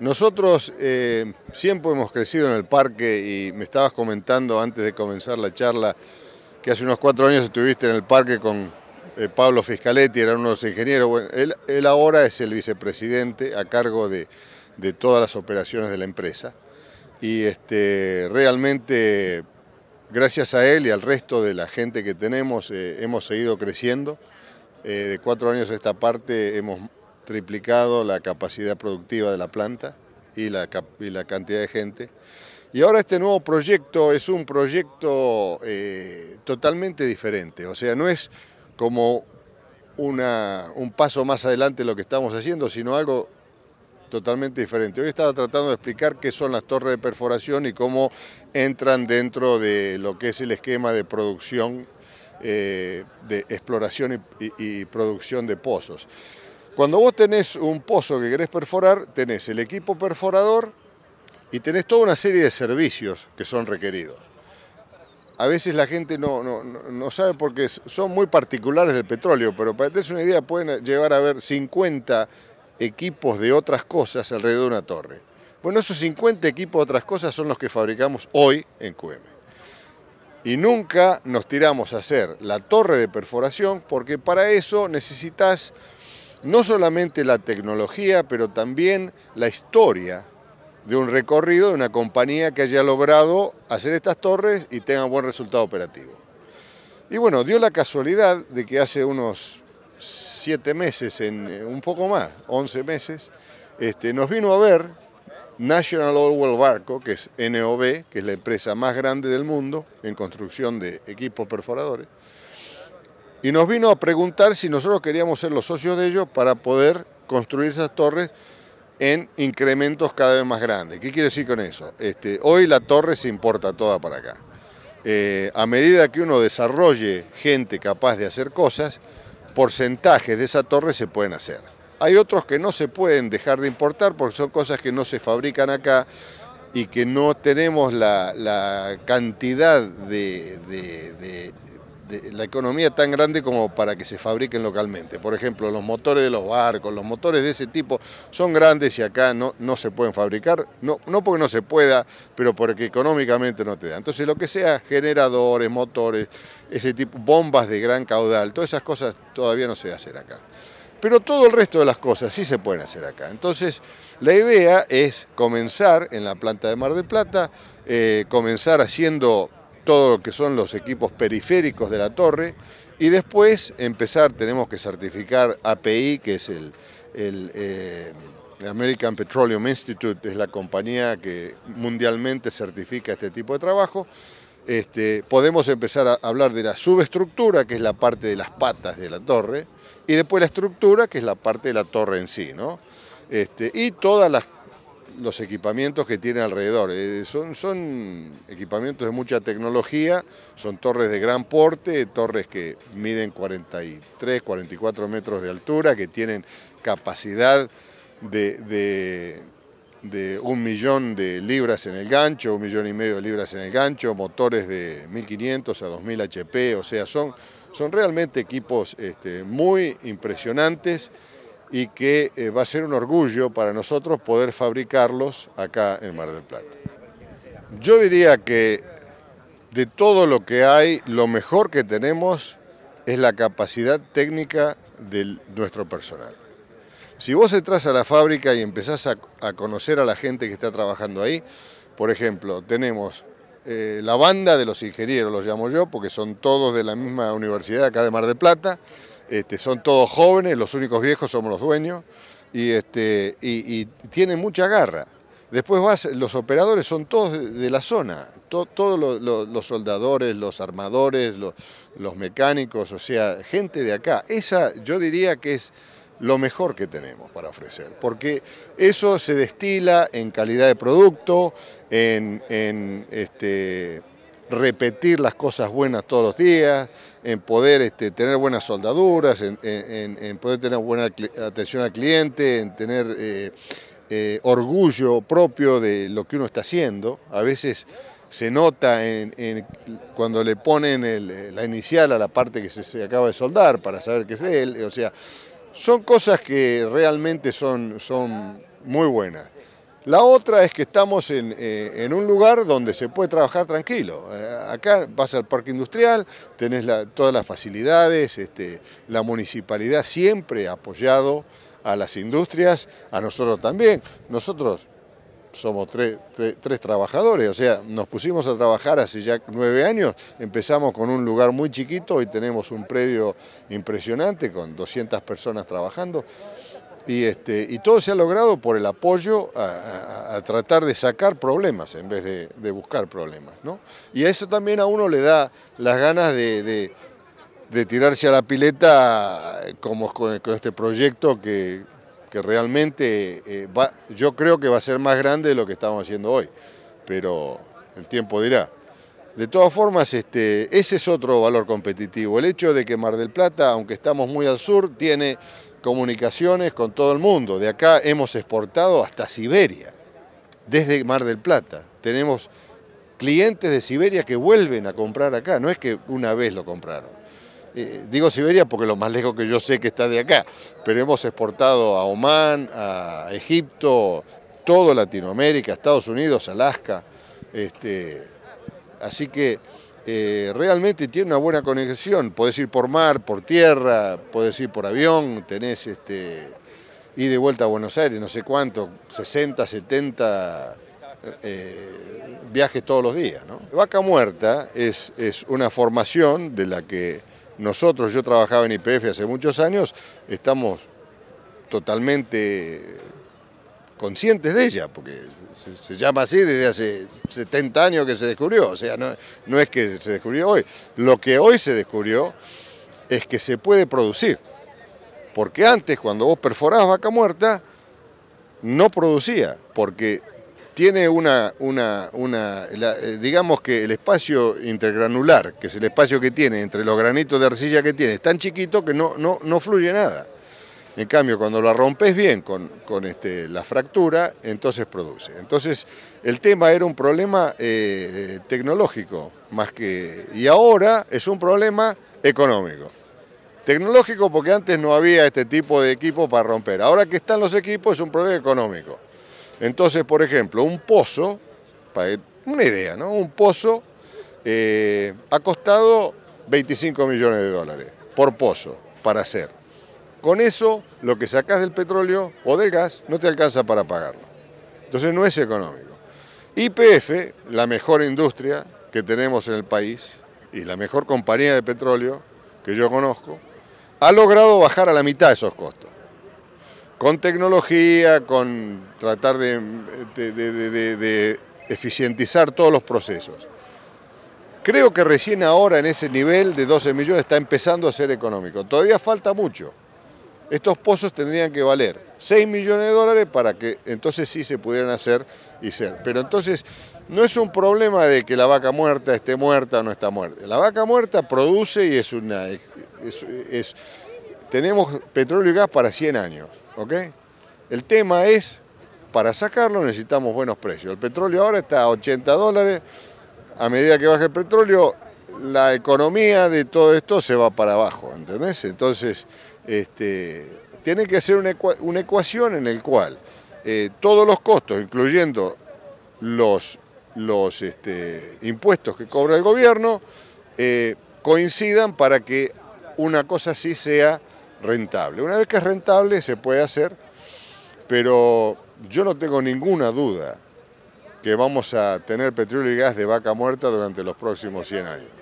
Nosotros eh, siempre hemos crecido en el parque y me estabas comentando antes de comenzar la charla que hace unos cuatro años estuviste en el parque con eh, Pablo Fiscaletti, era uno de los ingenieros. él, ahora es el vicepresidente a cargo de, todas las operaciones de la empresa. Y este, realmente, gracias a él y al resto de la gente que tenemos, eh, hemos seguido creciendo. de cuatro años a esta parte hemos triplicado la capacidad productiva de la planta y la, cantidad de gente. Y ahora este nuevo proyecto es un proyecto eh, totalmente diferente, o sea, no es como un paso más adelante lo que estamos haciendo, sino algo totalmente diferente. Hoy estaba tratando de explicar qué son las torres de perforación y cómo entran dentro de lo que es el esquema de producción, eh, de exploración y producción de pozos. Cuando vos tenés un pozo que querés perforar, tenés el equipo perforador y tenés toda una serie de servicios que son requeridos. A veces la gente no, no, no sabe porque son muy particulares del petróleo, pero para tener una idea pueden eh, llegar a haber 50 equipos de otras cosas alrededor de una torre. Bueno, esos 50 equipos de otras cosas son los que fabricamos hoy en QM. Y nunca nos tiramos a hacer la torre de perforación porque para eso necesitas no solamente la tecnología, pero también la historia de un recorrido de una compañía que haya logrado hacer estas torres y tenga buen resultado operativo. Y bueno, dio la casualidad de que hace unos siete meses, en, eh, un poco más, 11 meses, este, nos vino a ver National Oilwell Barco, que es NOV, que es la empresa más grande del mundo en construcción de equipos perforadores, y nos vino a preguntar si nosotros queríamos ser los socios de ellos para poder construir esas torres en incrementos cada vez más grandes. ¿Qué quiere decir con eso? Este, hoy la torre se importa toda para acá. Eh, a medida que uno desarrolle gente capaz de hacer cosas, porcentajes de esa torre se pueden hacer. Hay otros que no se pueden dejar de importar porque son cosas que no se fabrican acá y que no tenemos la, cantidad de la economía tan grande como para que se fabriquen localmente. Por ejemplo, los motores de los barcos, los motores de ese tipo son grandes y acá no, no se pueden fabricar, no, no porque no se pueda, pero porque económicamente no te da. Entonces lo que sea generadores, motores, ese tipo, bombas de gran caudal, todas esas cosas todavía no se hacen acá. Pero todo el resto de las cosas sí se pueden hacer acá. Entonces, la idea es comenzar en la planta de Mar del Plata, eh, comenzar haciendo todo lo que son los equipos periféricos de la torre y después empezar, tenemos que certificar API, que es eh, el, American Petroleum Institute, es la compañía que mundialmente certifica este tipo de trabajo. Este, podemos empezar a hablar de la subestructura, que es la parte de las patas de la torre, y después la estructura, que es la parte de la torre en sí, ¿no? Este, y todas las los equipamientos que tiene alrededor. Eh, son, son equipamientos de mucha tecnología, son torres de gran porte, torres que miden 43, 44 metros de altura, que tienen capacidad de, un millón de libras en el gancho, un millón y medio de libras en el gancho, motores de 1500 a 2000 HP, o sea, son, son realmente equipos este, muy impresionantes y que eh, va a ser un orgullo para nosotros poder fabricarlos acá en Mar del Plata. Yo diría que de todo lo que hay, lo mejor que tenemos es la capacidad técnica de nuestro personal. Si vos entras a la fábrica y empezás a, conocer a la gente que está trabajando ahí, por ejemplo, tenemos eh, la banda de los ingenieros, los llamo yo, porque son todos de la misma universidad acá de Mar del Plata, este, son todos jóvenes, los únicos viejos somos los dueños y, este, tienen mucha garra. Después vas, los operadores son todos de, la zona, todos los soldadores, los armadores, los mecánicos, o sea, gente de acá. Esa yo diría que es lo mejor que tenemos para ofrecer, porque eso se destila en calidad de producto, en, este, repetir las cosas buenas todos los días, en poder este, tener buenas soldaduras, en, poder tener buena atención al cliente, en tener eh, eh, orgullo propio de lo que uno está haciendo. A veces se nota cuando le ponen la inicial a la parte que se, acaba de soldar para saber que es de él. O sea, son cosas que realmente son, son muy buenas. La otra es que estamos eh, en, un lugar donde se puede trabajar tranquilo. Eh, acá vas al parque industrial, tenés todas las facilidades, este, la municipalidad siempre ha apoyado a las industrias, a nosotros también. Nosotros somos tres, tres, trabajadores, o sea, nos pusimos a trabajar hace ya nueve años, empezamos con un lugar muy chiquito, hoy tenemos un predio impresionante con 200 personas trabajando. Este, y, todo se ha logrado por el apoyo a, tratar de sacar problemas en vez de, buscar problemas. ¿no? Y eso también a uno le da las ganas de, tirarse a la pileta eh, como con, este proyecto que, realmente eh, yo creo que va a ser más grande de lo que estamos haciendo hoy, pero el tiempo dirá. De todas formas, este, ese es otro valor competitivo, el hecho de que Mar del Plata, aunque estamos muy al sur, tiene comunicaciones con todo el mundo. De acá hemos exportado hasta Siberia, desde Mar del Plata. Tenemos clientes de Siberia que vuelven a comprar acá, no es que una vez lo compraron. Eh, digo Siberia porque lo más lejos que yo sé que está de acá, pero hemos exportado a Omán, a Egipto, todo Latinoamérica, Estados Unidos, Alaska. Este, así que eh, realmente tiene una buena conexión. Podés ir por mar, por tierra, podés ir por avión, tenés este, y de vuelta a Buenos Aires, no sé cuánto, 60, 70 eh, viajes todos los días. Vaca Muerta es, es una formación de la que nosotros, yo trabajaba en IPF hace muchos años, estamos totalmente conscientes de ella, porque se, llama así desde hace 70 años que se descubrió, o sea, no, es que se descubrió hoy. Lo que hoy se descubrió es que se puede producir, porque antes cuando vos perforabas vaca muerta, no producía, porque tiene una, una, una eh, digamos que el espacio intergranular, que es el espacio que tiene entre los granitos de arcilla que tiene, es tan chiquito que no, no, no fluye nada. En cambio, cuando la rompes bien con, este, la fractura, entonces produce. Entonces, el tema era un problema eh, tecnológico más que... Y ahora es un problema económico. Tecnológico porque antes no había este tipo de equipo para romper. Ahora que están los equipos es un problema económico. Entonces, por ejemplo, un pozo, una idea, ¿no? Un pozo eh, ha costado 25 millones de dólares por pozo para hacer. Con eso, lo que sacás del petróleo o del gas no te alcanza para pagarlo. Entonces no es económico. YPF, la mejor industria que tenemos en el país y la mejor compañía de petróleo que yo conozco, ha logrado bajar a la mitad esos costos. Con tecnología, con tratar de, de eficientizar todos los procesos. Creo que recién ahora en ese nivel de 12 millones está empezando a ser económico. Todavía falta mucho. Estos pozos tendrían que valer 6 millones de dólares para que entonces sí se pudieran hacer y ser. Pero entonces no es un problema de que la vaca muerta esté muerta o no está muerta. La vaca muerta produce y es una... tenemos petróleo y gas para 100 años, ¿ok? El tema es, para sacarlo necesitamos buenos precios. El petróleo ahora está a 80 dólares, a medida que baje el petróleo, la economía de todo esto se va para abajo, ¿entendés? Entonces este, tiene que hacer una, ecuación en la cual eh, todos los costos, incluyendo los, este, impuestos que cobra el gobierno, eh, coincidan para que una cosa así sea rentable. Una vez que es rentable se puede hacer, pero yo no tengo ninguna duda que vamos a tener petróleo y gas de vaca muerta durante los próximos 100 años.